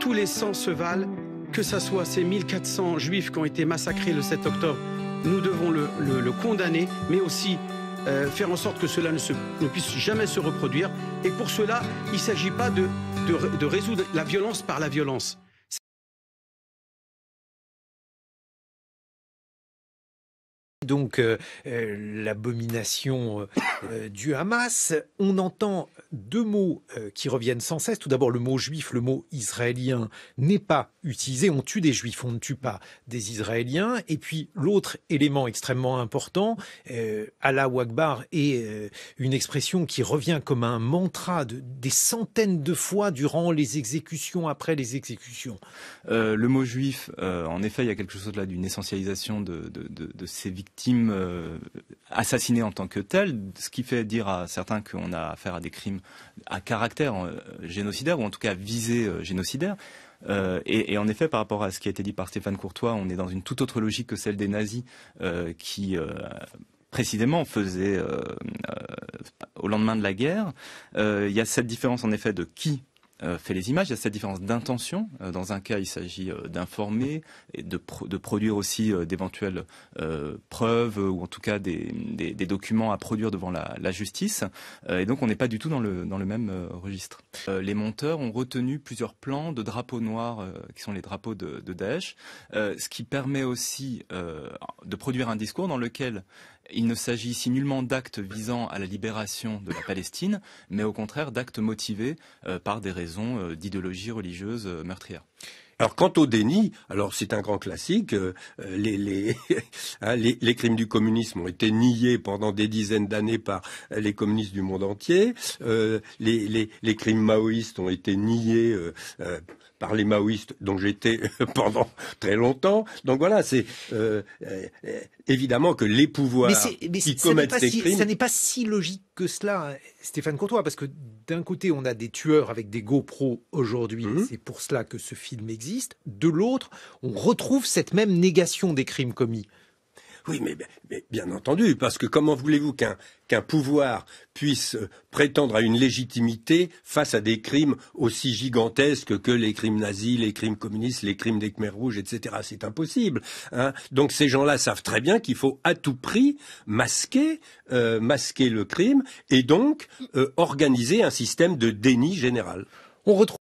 tous les sangs se valent, que ce soit ces 1400 juifs qui ont été massacrés le 7 octobre, nous devons le, le, condamner, mais aussi euh, faire en sorte que cela ne, ne, puisse jamais se reproduire. Et pour cela, il ne s'agit pas de, de résoudre la violence par la violence. donc euh, euh, l'abomination euh, du Hamas, on entend deux mots qui reviennent sans cesse. Tout d'abord, le mot juif, le mot israélien n'est pas utilisé. On tue des juifs, on ne tue pas des Israéliens. Et puis l'autre élément extrêmement important, Allah est une expression qui revient comme un mantra de, des centaines de fois durant les exécutions, après les exécutions. le mot juif, en effet, il y a quelque chose là d'une essentialisation de, de ces victimes victimes euh, en tant que tel ce qui fait dire à certains qu'on a affaire à des crimes à caractère euh, génocidaire, ou en tout cas visés euh, génocidaire et, en effet, par rapport à ce qui a été dit par Stéphane Courtois, on est dans une toute autre logique que celle des nazis qui... précisément faisaient au lendemain de la guerre. Il y a cette différence en effet de qui euh, fait les images. Il y a cette différence d'intention. Euh, dans un cas, il s'agit euh, d'informer et de, de, produire aussi d'éventuelles preuves ou en tout cas des, documents à produire devant la, justice. et donc, on n'est pas du tout dans le, dans le même registre. les monteurs ont retenu plusieurs plans de drapeaux noirs qui sont les drapeaux de, de Daesh, ce qui permet aussi de produire un discours dans lequel il ne s'agit ici nullement d'actes visant à la libération de la Palestine, mais au contraire d'actes motivés par des raisons euh, d'idéologie religieuse euh, meurtrière. Alors quant au déni, alors c'est un grand classique. Euh, les, hein, les, les, crimes du communisme ont été niés pendant des dizaines d'années par les communistes du monde entier. les, crimes maoïstes ont été niés par les maoïstes dont j'étais pendant très longtemps. Donc voilà, c'est euh, euh, évidemment que les pouvoirs qui commettent ces crimes... Ça n'est pas si logique que cela, hein, Stéphane Courtois, parce que d'un côté, on a des tueurs avec des GoPro aujourd'hui, mhm. c'est pour cela que ce film existe. De l'autre, on retrouve cette même négation des crimes commis. Oui, mais, mais bien entendu, parce que comment voulez-vous qu'un pouvoir puisse euh, prétendre à une légitimité face à des crimes aussi gigantesques que les crimes nazis, les crimes communistes, les crimes des Khmers rouges, etc. C'est impossible. Hein. Donc ces gens-là savent très bien qu'il faut à tout prix masquer, euh, masquer le crime et donc euh, organiser un système de déni général. On